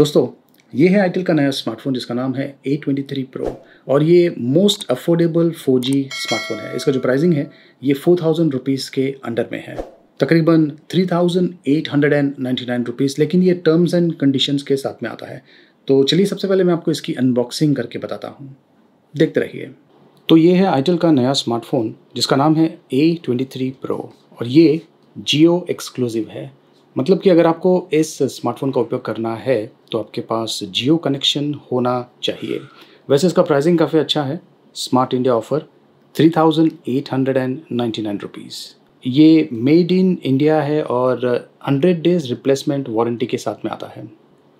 दोस्तों ये है आईटेल का नया स्मार्टफोन जिसका नाम है ए ट्वेंटी थ्री प्रो और ये मोस्ट अफोर्डेबल 4G जी स्मार्टफोन है इसका जो प्राइसिंग है ये फोर थाउजेंड रुपीज़ के अंडर में है तकरीबन three thousand eight hundred and ninety nine rupees लेकिन ये टर्म्स एंड कंडीशंस के साथ में आता है तो चलिए सबसे पहले मैं आपको इसकी अनबॉक्सिंग करके बताता हूँ देखते रहिए तो ये है आईटेल का नया स्मार्टफोन जिसका नाम है ए ट्वेंटी थ्री प्रो और ये जियो एक्सक्लूसिव है मतलब कि अगर आपको इस स्मार्टफोन का उपयोग करना है तो आपके पास जियो कनेक्शन होना चाहिए वैसे इसका प्राइसिंग काफ़ी अच्छा है smart India offer three thousand eight hundred and ninety nine rupees ये मेड इन इंडिया है और हंड्रेड डेज रिप्लेसमेंट वारंटी के साथ में आता है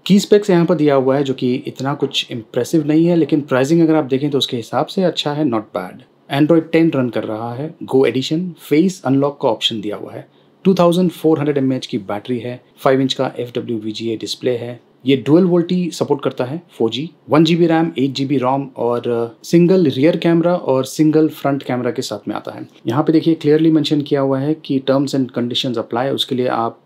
की स्पेक्स यहाँ पर दिया हुआ है जो कि इतना कुछ इम्प्रेसिव नहीं है लेकिन प्राइसिंग अगर आप देखें तो उसके हिसाब से अच्छा है not bad Android ten run कर रहा है गो एडिशन फेस अनलॉक का ऑप्शन दिया हुआ है 2400 एच की बैटरी है 5 इंच का एफ डब्ल्यू डिस्प्ले है ये डुअल वोल्टी सपोर्ट करता है 4G, G RAM eight B ROM और सिंगल रियर कैमरा और सिंगल फ्रंट कैमरा के साथ में आता है यहाँ पे देखिए क्लियरली मेंशन किया हुआ है कि टर्म्स एंड कंडीशंस अप्लाई उसके लिए आप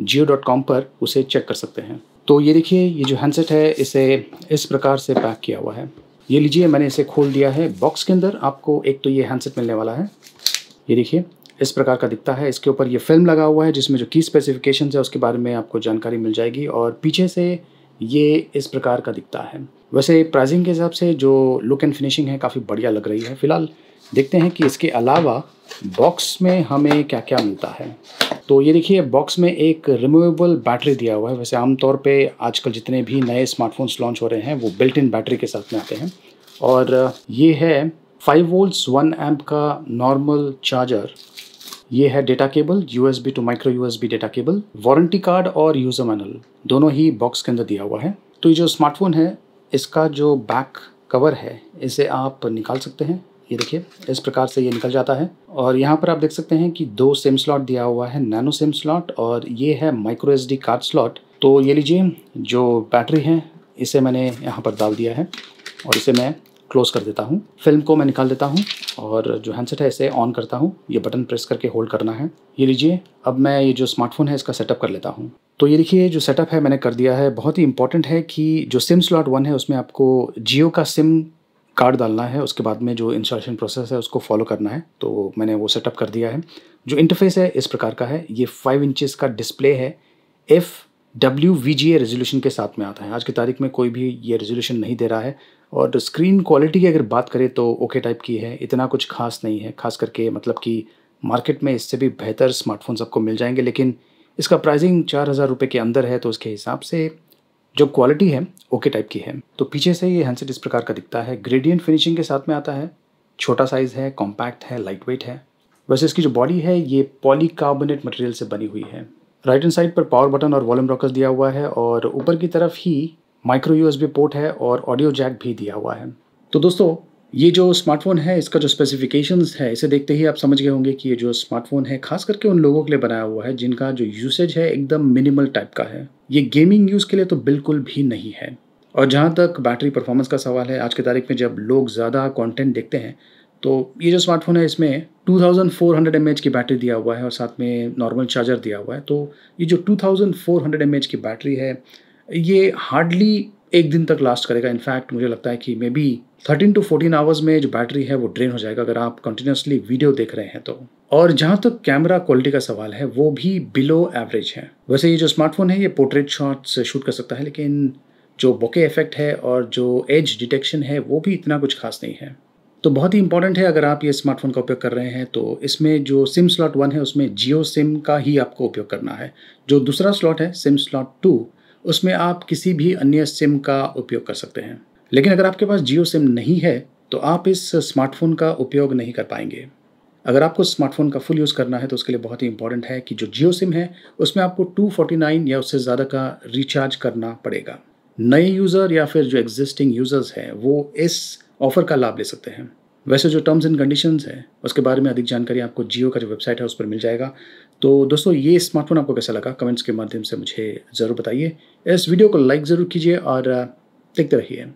जियो पर उसे चेक कर सकते हैं तो ये देखिए ये जो हैंडसेट है इसे इस प्रकार से पैक किया हुआ है ये लीजिए मैंने इसे खोल दिया है बॉक्स के अंदर आपको एक तो ये हैंडसेट मिलने वाला है ये देखिए इस प्रकार का दिखता है इसके ऊपर ये फिल्म लगा हुआ है जिसमें जो की स्पेसिफिकेशन है उसके बारे में आपको जानकारी मिल जाएगी और पीछे से ये इस प्रकार का दिखता है वैसे प्राइसिंग के हिसाब से जो लुक एंड फिनिशिंग है काफ़ी बढ़िया लग रही है फ़िलहाल देखते हैं कि इसके अलावा बॉक्स में हमें क्या क्या मिलता है तो ये देखिए बॉक्स में एक रिमूवेबल बैटरी दिया हुआ है वैसे आमतौर पे आजकल जितने भी नए स्मार्टफोन्स लॉन्च हो रहे हैं वो बिल्ट इन बैटरी के साथ में आते हैं और ये है फाइव वोल्ट्स वन एम्प का नॉर्मल चार्जर ये है data cable USB to micro USB data cable warranty card और यूज़र मैनुअल दोनों ही बॉक्स के अंदर दिया हुआ है तो ये जो स्मार्टफोन है इसका जो बैक कवर है इसे आप निकाल सकते हैं ये देखिए इस प्रकार से ये निकल जाता है और यहाँ पर आप देख सकते हैं कि दो सिम स्लॉट दिया हुआ है नैनो सिम स्लॉट और ये है माइक्रो एस कार्ड स्लॉट तो ये लीजिए जो बैटरी है इसे मैंने यहाँ पर डाल दिया है और इसे मैं क्लोज़ कर देता हूँ फिल्म को मैं निकाल देता हूँ और जो हैंडसेट है इसे ऑन करता हूँ ये बटन प्रेस करके होल्ड करना है ये लीजिए अब मैं ये जो स्मार्टफोन है इसका सेटअप कर लेता हूँ तो ये देखिए जो सेटअप है मैंने कर दिया है बहुत ही इंपॉर्टेंट है कि जो सिम स्लॉट वन है उसमें आपको जियो का सिम कार्ड डालना है उसके बाद में जो इंस्टॉलेशन प्रोसेस है उसको फॉलो करना है तो मैंने वो सेटअप कर दिया है जो इंटरफेस है इस प्रकार का है ये फाइव इंचज़ का डिस्प्ले है F W V G A resolution के साथ में आता है आज की तारीख में कोई भी ये रेजोल्यूशन नहीं दे रहा है और स्क्रीन क्वालिटी की अगर बात करें तो ओके टाइप की है इतना कुछ खास नहीं है खास करके मतलब कि मार्केट में इससे भी बेहतर स्मार्टफोन्स आपको मिल जाएंगे लेकिन इसका प्राइसिंग चार हज़ार रुपये के अंदर है तो उसके हिसाब से जो क्वालिटी है ओके टाइप की है तो पीछे से ये हैंडसेट इस प्रकार का दिखता है ग्रेडियंट फिनिशिंग के साथ में आता है छोटा साइज़ है कॉम्पैक्ट है लाइट वेट है वैसे इसकी जो बॉडी है ये पॉलीकार्बोनेट मटेरियल से बनी हुई है राइट हैंड साइड पर पावर बटन और वॉल्यूम रॉकर्स दिया हुआ है और ऊपर की तरफ ही माइक्रो यूएसबी पोर्ट है और ऑडियो जैक भी दिया हुआ है तो दोस्तों ये जो स्मार्टफोन है इसका जो स्पेसिफिकेशंस है इसे देखते ही आप समझ गए होंगे कि ये जो स्मार्टफोन है खास करके उन लोगों के लिए बनाया हुआ है जिनका जो यूसेज है एकदम मिनिमल टाइप का है ये गेमिंग यूज़ के लिए तो बिल्कुल भी नहीं है और जहाँ तक बैटरी परफॉर्मेंस का सवाल है आज की तारीख में जब लोग ज़्यादा कॉन्टेंट देखते हैं तो ये जो स्मार्टफोन है इसमें 2400 mAh की बैटरी दिया हुआ है और साथ में नॉर्मल चार्जर दिया हुआ है तो ये जो 2400 mAh की बैटरी है ये हार्डली एक दिन तक लास्ट करेगा इनफैक्ट मुझे लगता है कि maybe thirteen to fourteen hours में जो बैटरी है वो ड्रेन हो जाएगा अगर आप कंटिन्यूसली वीडियो देख रहे हैं तो और जहाँ तक कैमरा क्वालिटी का सवाल है वो भी बिलो एवरेज है वैसे ये जो स्मार्टफोन है ये पोर्ट्रेट शॉट्स शूट कर सकता है लेकिन जो बोके इफेक्ट है और जो एज डिटेक्शन है वो भी इतना कुछ खास नहीं है तो बहुत ही इंपॉर्टेंट है अगर आप ये स्मार्टफोन का उपयोग कर रहे हैं तो इसमें जो सिम स्लॉट वन है उसमें जियो सिम का ही आपको उपयोग करना है जो दूसरा स्लॉट है सिम स्लॉट टू उसमें आप किसी भी अन्य सिम का उपयोग कर सकते हैं लेकिन अगर आपके पास जियो सिम नहीं है तो आप इस स्मार्टफ़ोन का उपयोग नहीं कर पाएंगे अगर आपको स्मार्टफ़ोन का फुल यूज़ करना है तो उसके लिए बहुत ही इंपॉर्टेंट है कि जो जियो सिम है उसमें आपको 249 या उससे ज़्यादा का रिचार्ज करना पड़ेगा नए यूज़र या फिर जो एग्जिस्टिंग यूज़र्स हैं वो इस ऑफ़र का लाभ ले सकते हैं वैसे जो टर्म्स एंड कंडीशंस है उसके बारे में अधिक जानकारी आपको जियो का जो वेबसाइट है उस पर मिल जाएगा तो दोस्तों ये स्मार्टफोन आपको कैसा लगा कमेंट्स के माध्यम से मुझे ज़रूर बताइए इस वीडियो को लाइक ज़रूर कीजिए और देखते रहिए